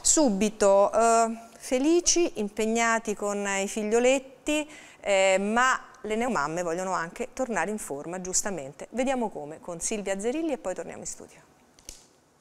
Subito, eh, felici, impegnati con i figlioletti, eh, ma le neomamme vogliono anche tornare in forma, giustamente. Vediamo come, con Silvia Zerilli e poi torniamo in studio.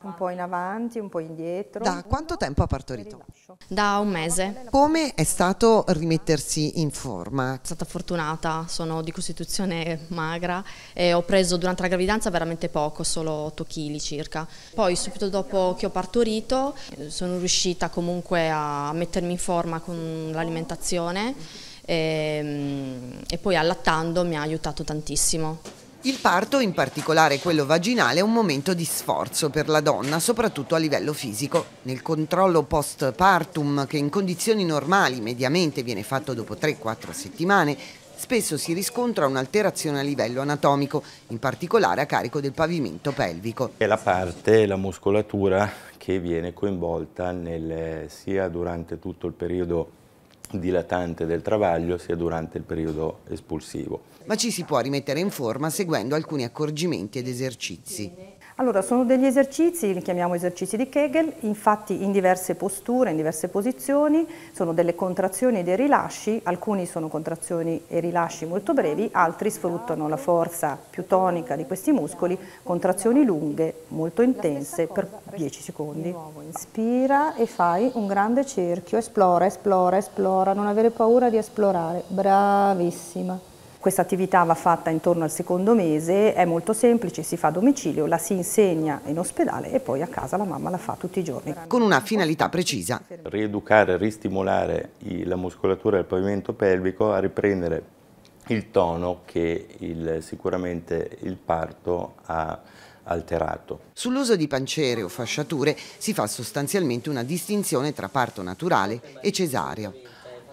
Un po' in avanti, un po' indietro. Da quanto tempo ha partorito? Da un mese. Come è stato rimettersi in forma? Sono stata fortunata, sono di costituzione magra e ho preso durante la gravidanza veramente poco, solo 8 kg circa. Poi subito dopo che ho partorito sono riuscita comunque a mettermi in forma con l'alimentazione e, mm, e poi allattando mi ha aiutato tantissimo. Il parto, in particolare quello vaginale, è un momento di sforzo per la donna, soprattutto a livello fisico. Nel controllo post partum, che in condizioni normali mediamente viene fatto dopo 3-4 settimane, spesso si riscontra un'alterazione a livello anatomico, in particolare a carico del pavimento pelvico. È la parte, la muscolatura che viene coinvolta nel, sia durante tutto il periodo dilatante del travaglio sia durante il periodo espulsivo. Ma ci si può rimettere in forma seguendo alcuni accorgimenti ed esercizi. Allora, sono degli esercizi, li chiamiamo esercizi di Kegel, infatti in diverse posture, in diverse posizioni, sono delle contrazioni e dei rilasci, alcuni sono contrazioni e rilasci molto brevi, altri sfruttano la forza più tonica di questi muscoli, contrazioni lunghe, molto intense, per 10 secondi. Inspira e fai un grande cerchio, esplora, esplora, esplora, non avere paura di esplorare, bravissima. Questa attività va fatta intorno al secondo mese, è molto semplice, si fa a domicilio, la si insegna in ospedale e poi a casa la mamma la fa tutti i giorni. Con una finalità precisa. Rieducare, ristimolare la muscolatura del pavimento pelvico a riprendere il tono che il, sicuramente il parto ha alterato. Sull'uso di pancere o fasciature si fa sostanzialmente una distinzione tra parto naturale e cesareo.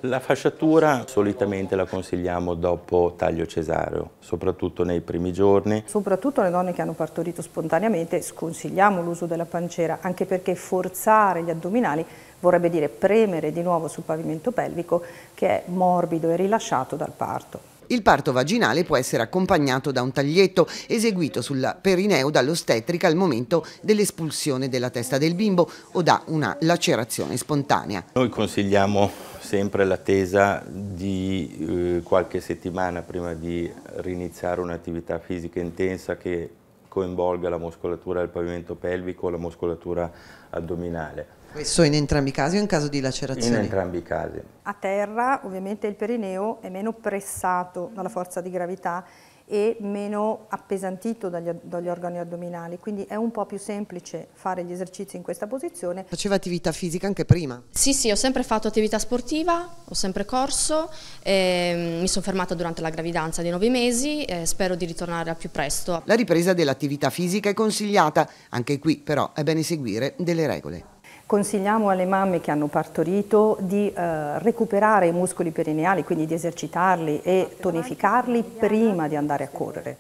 La fasciatura solitamente la consigliamo dopo taglio cesareo, soprattutto nei primi giorni. Soprattutto le donne che hanno partorito spontaneamente sconsigliamo l'uso della pancera, anche perché forzare gli addominali vorrebbe dire premere di nuovo sul pavimento pelvico che è morbido e rilasciato dal parto. Il parto vaginale può essere accompagnato da un taglietto eseguito sul perineo dall'ostetrica al momento dell'espulsione della testa del bimbo o da una lacerazione spontanea. Noi consigliamo sempre l'attesa di eh, qualche settimana prima di riniziare un'attività fisica intensa che coinvolga la muscolatura del pavimento pelvico o la muscolatura addominale. Questo in entrambi i casi o in caso di lacerazione? In entrambi i casi. A terra ovviamente il perineo è meno pressato dalla forza di gravità e meno appesantito dagli, dagli, organi addominali, quindi è un po' più semplice fare gli esercizi in questa posizione. Faceva attività fisica anche prima? Sì, sì, ho sempre fatto attività sportiva, ho sempre corso, eh, mi sono fermata durante la gravidanza di nove mesi, eh, spero di ritornare al più presto. La ripresa dell'attività fisica è consigliata, anche qui però è bene seguire delle regole. Consigliamo alle mamme che hanno partorito di eh, recuperare i muscoli perineali, quindi di esercitarli e tonificarli prima di andare a correre.